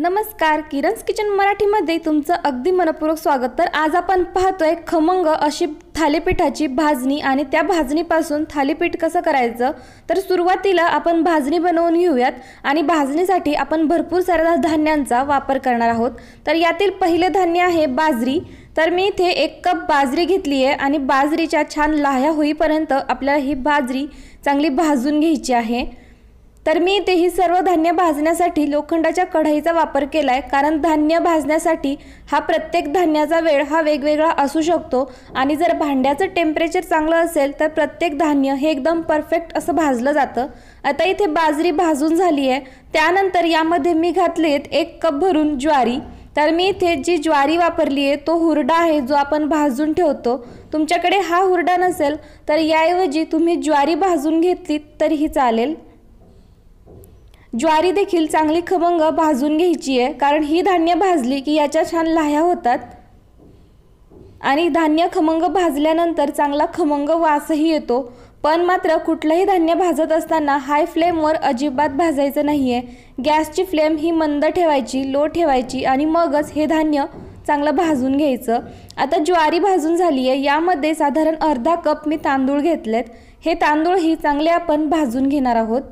नमस्कार किरण्स किचन मराठीमध्ये तुमचं अगदी मनपूर्वक स्वागत तर आज आपण पाहतोय खमंग अशी थालीपीठाची भाजणी आणि त्या भाजणीपासून थालीपीठ कसं करायचं तर सुरुवातीला आपण भाजणी बनवून घेऊयात आणि भाजणीसाठी आपण भरपूर साऱ्या धान्यांचा वापर करणार आहोत तर यातील पहिलं धान्य आहे बाजरी तर मी इथे एक कप बाजरी घेतली आहे आणि बाजरीच्या छान लाह्या होईपर्यंत आपल्याला ही बाजरी चांगली भाजून घ्यायची आहे तर मी इथेही सर्व धान्य भाजण्यासाठी लोखंडाच्या कढाईचा वापर केला आहे कारण धान्य भाजण्यासाठी हा प्रत्येक धान्याचा वेळ हा वेगवेगळा असू शकतो आणि जर भांड्याचं टेम्परेचर चांगलं असेल तर प्रत्येक धान्य हे एकदम परफेक्ट असं भाजलं जातं आता इथे बाजरी भाजून झाली आहे त्यानंतर यामध्ये मी आहेत एक कप भरून ज्वारी तर मी इथे जी ज्वारी वापरली आहे तो हुरडा आहे जो आपण भाजून ठेवतो तुमच्याकडे हा हुरडा नसेल तर याऐवजी तुम्ही ज्वारी भाजून घेतली तरीही चालेल ज्वारी देखील चांगली खमंग भाजून घ्यायची आहे कारण ही धान्य भाजली की याच्या छान लाह्या होतात आणि धान्य खमंग भाजल्यानंतर चांगला खमंग वासही येतो पण मात्र कुठलंही धान्य भाजत असताना हाय फ्लेमवर अजिबात भाजायचं नाही आहे गॅसची फ्लेम ही मंद ठेवायची लो ठेवायची आणि मगच हे धान्य चांगलं भाजून घ्यायचं आता ज्वारी भाजून झाली आहे यामध्ये साधारण अर्धा कप मी तांदूळ घेतलेत हे तांदूळही चांगले आपण भाजून घेणार आहोत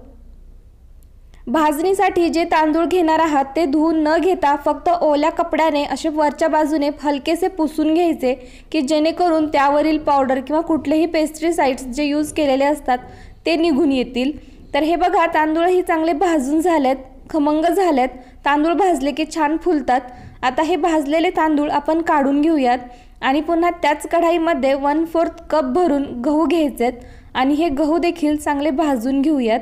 भाजणीसाठी जे तांदूळ घेणार आहात ते धुवून न घेता फक्त ओल्या कपड्याने असे वरच्या बाजूने हलकेसे पुसून घ्यायचे की जेणेकरून त्यावरील पावडर किंवा कुठलेही पेस्ट्रीसाईड्स जे यूज केलेले असतात ते निघून येतील तर हे बघा तांदूळही चांगले भाजून झालेत खमंग झालेत तांदूळ भाजले की छान फुलतात आता हे भाजलेले तांदूळ आपण काढून घेऊयात आणि पुन्हा त्याच कढाईमध्ये वन फोर्थ कप भरून गहू आहेत आणि हे गहू देखील चांगले भाजून घेऊयात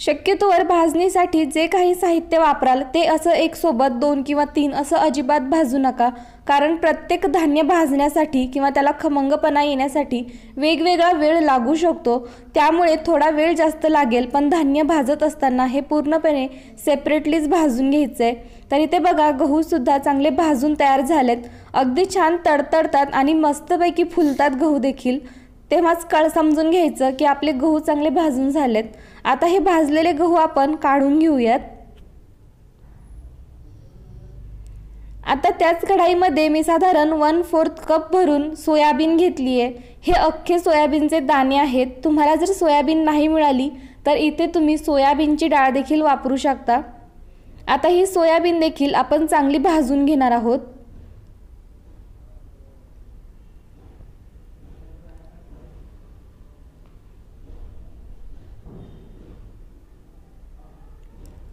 शक्यतोवर भाजणीसाठी जे काही साहित्य वापराल ते असं एक सोबत दोन किंवा तीन असं अजिबात भाजू नका कारण प्रत्येक धान्य भाजण्यासाठी किंवा त्याला खमंगपणा येण्यासाठी वेगवेगळा वेळ लागू शकतो त्यामुळे थोडा वेळ जास्त लागेल पण धान्य भाजत असताना हे पूर्णपणे सेपरेटलीच भाजून घ्यायचं आहे तर इथे बघा गहूसुद्धा चांगले भाजून तयार झालेत अगदी छान तडतडतात आणि मस्तपैकी फुलतात गहू देखील तेव्हाच कळ समजून घ्यायचं की आपले गहू चांगले भाजून झालेत आता हे भाजलेले गहू आपण काढून घेऊयात आता त्याच कढाईमध्ये मी साधारण वन फोर्थ कप भरून सोयाबीन घेतली आहे हे अख्खे सोयाबीनचे दाणे आहेत तुम्हाला जर सोयाबीन नाही मिळाली तर इथे तुम्ही सोयाबीनची डाळ देखील वापरू शकता आता ही सोयाबीन देखील आपण चांगली भाजून घेणार आहोत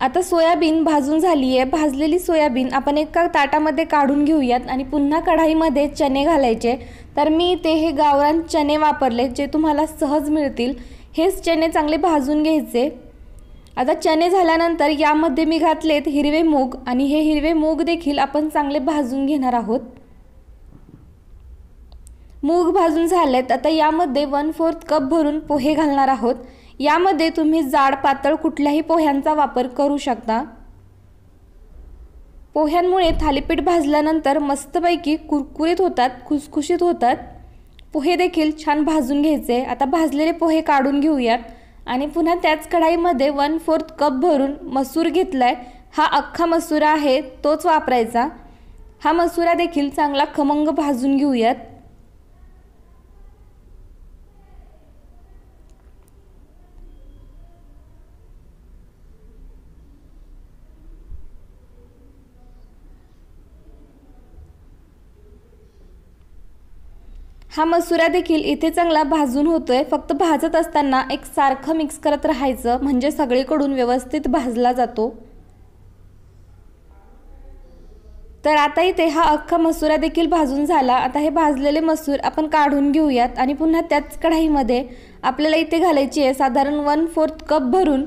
आता सोयाबीन भाजून झाली आहे भाजलेली सोयाबीन आपण एका ताटामध्ये काढून घेऊयात आणि पुन्हा कढाईमध्ये चणे घालायचे तर मी ते हे गावरान चणे वापरले जे तुम्हाला सहज मिळतील हेच चणे चांगले भाजून घ्यायचे आता चणे झाल्यानंतर यामध्ये मी घातलेत हिरवे मूग आणि हे हिरवे मूग देखील आपण चांगले भाजून घेणार आहोत मूग भाजून झालेत आता यामध्ये वन फोर्थ कप भरून पोहे घालणार आहोत यामध्ये तुम्ही जाड पातळ कुठल्याही पोह्यांचा वापर करू शकता पोह्यांमुळे थालीपीठ भाजल्यानंतर मस्तपैकी कुरकुरीत होतात खुसखुशीत होतात पोहे देखील छान भाजून घ्यायचे आता भाजलेले पोहे काढून घेऊयात आणि पुन्हा त्याच कढाईमध्ये वन फोर्थ कप भरून मसूर घेतला आहे हा अख्खा मसुरा आहे तोच वापरायचा हा मसुरा देखील चांगला खमंग भाजून घेऊयात हा मसुरा देखील इथे चांगला भाजून होतोय फक्त भाजत असताना एक सारखं मिक्स करत राहायचं म्हणजे सगळीकडून व्यवस्थित भाजला जातो तर आता इथे हा अख्खा मसुरा देखील भाजून झाला आता हे भाजलेले मसूर आपण काढून घेऊयात आणि पुन्हा त्याच कढाईमध्ये आपल्याला इथे घालायची आहे साधारण वन फोर्थ कप भरून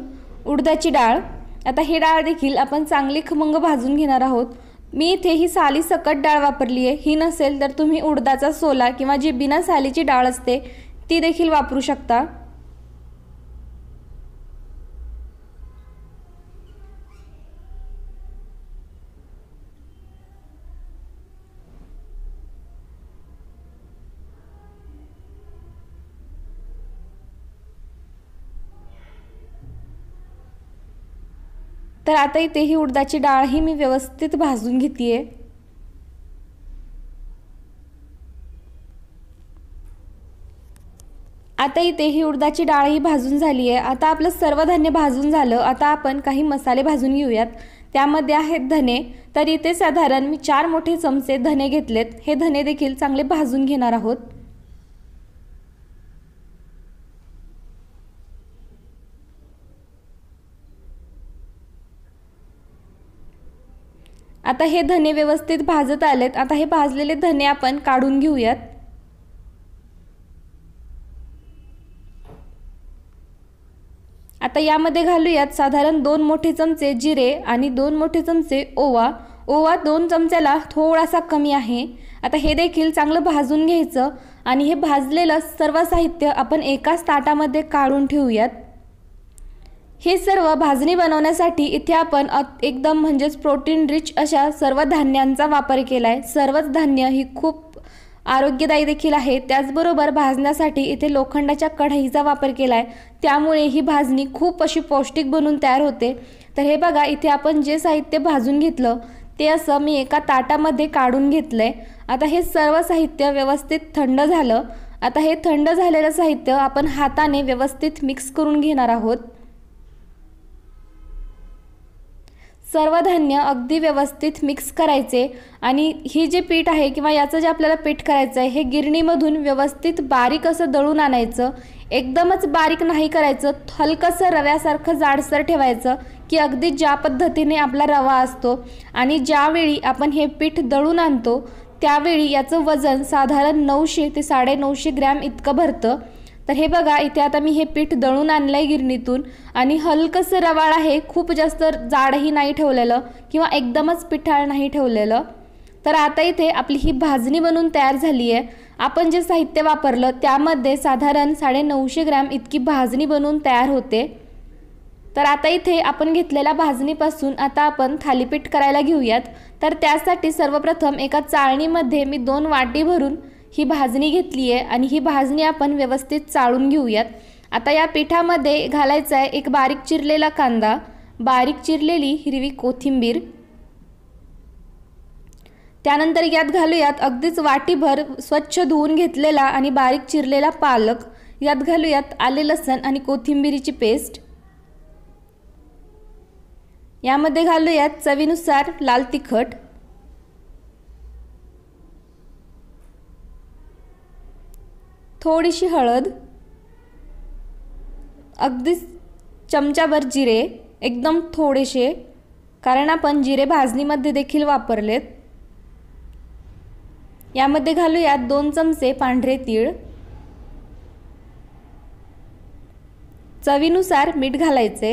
उडदाची डाळ आता ही डाळ देखील आपण चांगली खमंग भाजून घेणार आहोत मी इथे ही साली सकट डाळ वापरली आहे ही नसेल तर तुम्ही उडदाचा सोला किंवा जी बिना सालीची डाळ असते ती देखील वापरू शकता तर आता इथे ही उडदाची डाळ ही मी व्यवस्थित भाजून घेते आहे आता इथे ही उडदाची डाळ ही भाजून झाली आहे आता आपलं सर्व धान्य भाजून झालं आता आपण काही मसाले भाजून घेऊयात त्यामध्ये आहेत धने तर इथे साधारण मी चार मोठे चमचे धने घेतलेत हे धने देखील चांगले भाजून घेणार आहोत आता हे धने व्यवस्थित भाजत आलेत आता हे भाजलेले धने आपण काढून घेऊयात आता यामध्ये घालूयात साधारण दोन मोठे चमचे जिरे आणि दोन मोठे चमचे ओवा ओवा दोन चमच्याला थोडासा कमी आहे आता हे देखील चांगलं भाजून घ्यायचं आणि हे भाजलेलं सर्व साहित्य आपण एकाच ताटामध्ये काढून ठेवूयात हे सर्व भाजणी बनवण्यासाठी इथे आपण एकदम म्हणजेच प्रोटीन रिच अशा सर्व धान्यांचा वापर केला आहे सर्वच धान्य ही खूप आरोग्यदायी देखील आहे त्याचबरोबर भाजण्यासाठी इथे लोखंडाच्या कढईचा वापर केला आहे त्यामुळे ही भाजणी खूप अशी पौष्टिक बनून तयार होते तर हे बघा इथे आपण जे साहित्य भाजून घेतलं ते असं मी एका ताटामध्ये काढून घेतलं आहे आता हे सर्व साहित्य व्यवस्थित थंड झालं आता हे थंड झालेलं साहित्य आपण हाताने व्यवस्थित मिक्स करून घेणार आहोत सर्व धान्य अगदी व्यवस्थित मिक्स करायचे आणि ही जे पीठ आहे किंवा याचं जे आपल्याला पीठ करायचं आहे हे गिरणीमधून व्यवस्थित बारीक असं दळून आणायचं एकदमच बारीक नाही करायचं हलकंसं रव्यासारखं जाडसर ठेवायचं की अगदी ज्या पद्धतीने आपला रवा असतो आणि ज्यावेळी आपण हे पीठ दळून आणतो त्यावेळी याचं वजन साधारण नऊशे ते साडेनऊशे ग्रॅम इतकं भरतं तर हे बघा इथे आता मी हे पीठ दळून आणलं आहे गिरणीतून आणि हलकंसं रवाळ आहे खूप जास्त जाडही नाही ठेवलेलं किंवा एकदमच पिठाळ नाही ठेवलेलं तर आता इथे आपली ही भाजणी बनून तयार झाली आहे आपण जे साहित्य वापरलं त्यामध्ये साधारण साडेनऊशे ग्रॅम इतकी भाजणी बनवून तयार होते तर आता इथे आपण घेतलेल्या भाजणीपासून आता आपण थालीपीठ करायला घेऊयात तर त्यासाठी सर्वप्रथम एका चाळणीमध्ये मी दोन वाटी भरून ही भाजणी घेतली आहे आणि ही भाजणी आपण व्यवस्थित चाळून घेऊयात आता या पिठामध्ये घालायचा आहे एक बारीक चिरलेला कांदा बारीक चिरलेली हिरवी कोथिंबीर त्यानंतर यात घालूयात अगदीच वाटीभर स्वच्छ धुवून घेतलेला आणि बारीक चिरलेला पालक यात घालूयात आले लसण आणि कोथिंबीरीची पेस्ट यामध्ये घालूयात चवीनुसार लाल तिखट थोडीशी हळद अगदी चमचाभर जिरे एकदम थोडेसे कारण आपण जिरे भाजणीमध्ये देखील वापरलेत यामध्ये घालूयात दोन चमचे पांढरे तीळ चवीनुसार मीठ घालायचे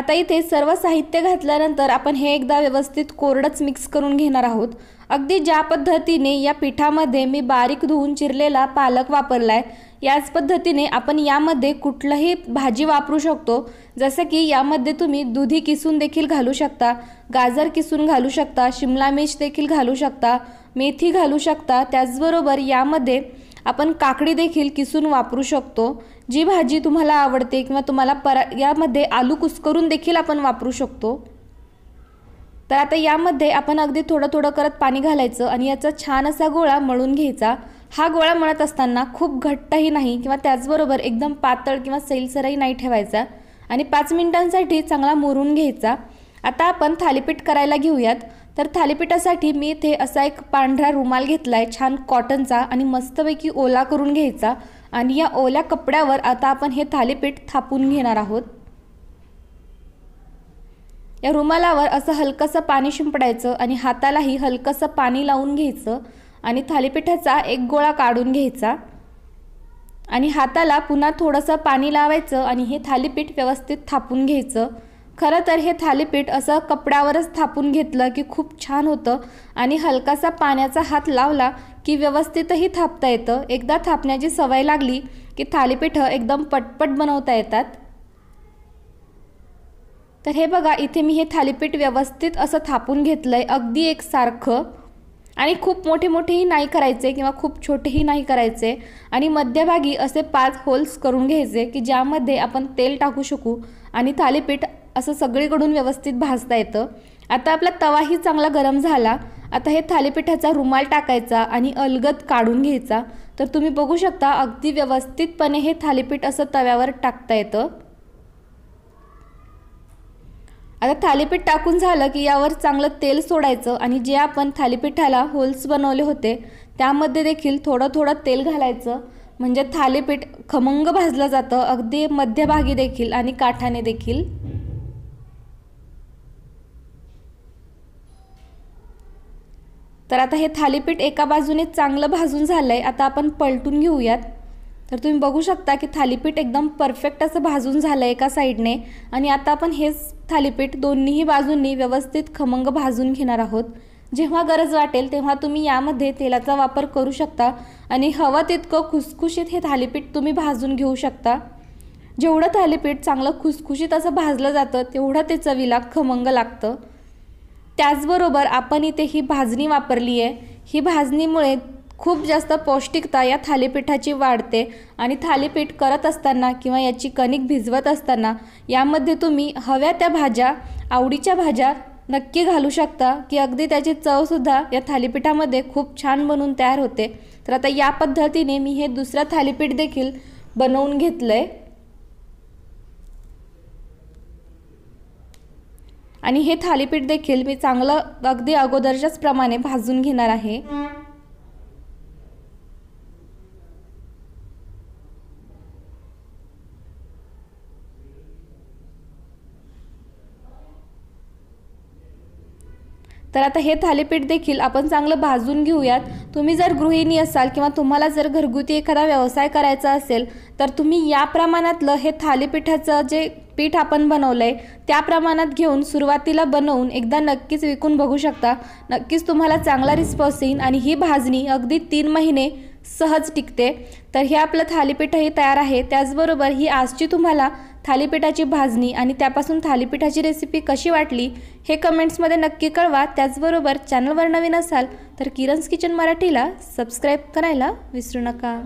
आता इथे सर्व साहित्य घातल्यानंतर आपण हे एकदा व्यवस्थित कोरडंच मिक्स करून घेणार आहोत अगदी ज्या पद्धतीने या पिठामध्ये मी बारीक धुवून चिरलेला पालक वापरला आहे याच पद्धतीने आपण यामध्ये कुठलंही भाजी वापरू शकतो जसं की यामध्ये तुम्ही दुधी किसून देखील घालू शकता गाजर किसून घालू शकता शिमला मिर्च देखील घालू शकता मेथी घालू शकता त्याचबरोबर यामध्ये आपण काकडी देखील किसून वापरू शकतो जी भाजी तुम्हाला आवडते किंवा तुम्हाला परा यामध्ये आलू कुसकरून देखील आपण वापरू शकतो तर आता यामध्ये आपण अगदी थोडं थोडं करत पाणी घालायचं आणि याचा छान असा गोळा मळून घ्यायचा हा गोळा मळत असताना खूप घट्टही नाही किंवा त्याचबरोबर एकदम पातळ किंवा सैलसराही नाही ठेवायचा आणि पाच मिनिटांसाठी चांगला मुरून घ्यायचा आता आपण थालीपीठ करायला घेऊयात तर थालीपीठासाठी मी इथे असा एक पांढरा रुमाल घेतला आहे छान कॉटनचा आणि मस्तपैकी ओला करून घ्यायचा आणि या ओल्या कपड्यावर आता आपण हे थालीपीठ थापून घेणार आहोत या रुमालावर असं हलकंसं पाणी शिंपडायचं आणि हातालाही हलकंसं पाणी लावून घ्यायचं आणि थालीपीठाचा एक गोळा काढून घ्यायचा आणि हाताला पुन्हा थोडंसं पाणी लावायचं आणि हे थालीपीठ व्यवस्थित थापून घ्यायचं खरं तर हे थालीपीठ असं कपड्यावरच थापून घेतलं की खूप छान होतं आणि हलकासा पाण्याचा हात लावला की व्यवस्थितही थापता येतं एकदा थापण्याची सवय लागली की थालीपीठं एकदम पटपट बनवता येतात तर हे बघा इथे मी हे थालीपीठ व्यवस्थित असं थापून घेतलं आहे अगदी एकसारखं आणि खूप मोठे मोठेही नाही करायचे किंवा खूप छोटेही नाही करायचे आणि मध्यभागी असे पाच होल्स करून घ्यायचे की ज्यामध्ये आपण तेल टाकू शकू आणि थालीपीठ असं सगळीकडून व्यवस्थित भाजता येतं आता आपला तवाही चांगला गरम झाला आता हे थालीपीठाचा रुमाल टाकायचा आणि अलगद काढून घ्यायचा तर तुम्ही बघू शकता अगदी व्यवस्थितपणे हे थालीपीठ असं तव्यावर टाकता येतं आता थालीपीठ टाकून झालं की यावर चांगलं तेल सोडायचं आणि जे आपण थालीपीठाला होल्स बनवले होते त्यामध्ये देखील थोडं थोडं तेल घालायचं म्हणजे थालीपीठ खमंग भाजलं जातं अगदी मध्यभागी देखील आणि काठाने देखील तर आता हे थालीपीठ एका बाजूने चांगलं भाजून झालं आहे आता आपण पलटून घेऊयात तर तुम्ही बघू शकता की थालीपीठ एकदम परफेक्ट असं भाजून झालं आहे एका साईडने आणि आता आपण हेच थालीपीठ दोन्हीही बाजूंनी व्यवस्थित खमंग भाजून घेणार आहोत जेव्हा गरज वाटेल तेव्हा तुम्ही यामध्ये तेलाचा वापर करू शकता आणि हवं तितकं खुसखुशीत हे थालीपीठ तुम्ही भाजून घेऊ शकता जेवढं थालीपीठ चांगलं खुसखुशीत असं भाजलं जातं तेवढं ते चवीला खमंग लागतं त्याचबरोबर आपण इथे ही भाजणी वापरली आहे ही भाजणीमुळे खूप जास्त पौष्टिकता या थालीपीठाची वाढते आणि थालीपीठ करत असताना किंवा याची कणिक भिजवत असताना यामध्ये तुम्ही हव्या त्या भाज्या आवडीच्या भाज्या नक्की घालू शकता की अगदी त्याची चवसुद्धा या थालीपीठामध्ये खूप छान बनून तयार होते तर आता या पद्धतीने मी हे दुसरं थालीपीठ देखील बनवून घेतलं आहे आणि हे थालीपीठ देखील मी चांगलं अगदी अगोदरच्याच प्रमाणे भाजून घेणार आहे तर आता हे थालीपीठ देखील आपण चांगलं भाजून घेऊयात तुम्ही जर गृहिणी असाल किंवा तुम्हाला जर घरगुती एखादा व्यवसाय करायचा असेल तर तुम्ही या प्रमाणातलं हे थालीपीठाचं जे पीठ आपण बनवलं आहे त्या प्रमाणात घेऊन सुरुवातीला बनवून एकदा नक्कीच विकून बघू शकता नक्कीच तुम्हाला चांगला रिस्पॉन्स येईन आणि ही भाजणी अगदी तीन महिने सहज टिकते तर हे आपलं थालीपीठही तयार आहे त्याचबरोबर ही आजची तुम्हाला थालीपीठाची भाजणी आणि त्यापासून थालीपीठाची रेसिपी कशी वाटली हे कमेंट्समध्ये नक्की कळवा त्याचबरोबर चॅनलवर नवीन असाल तर किरण्स किचन मराठीला सबस्क्राईब करायला विसरू नका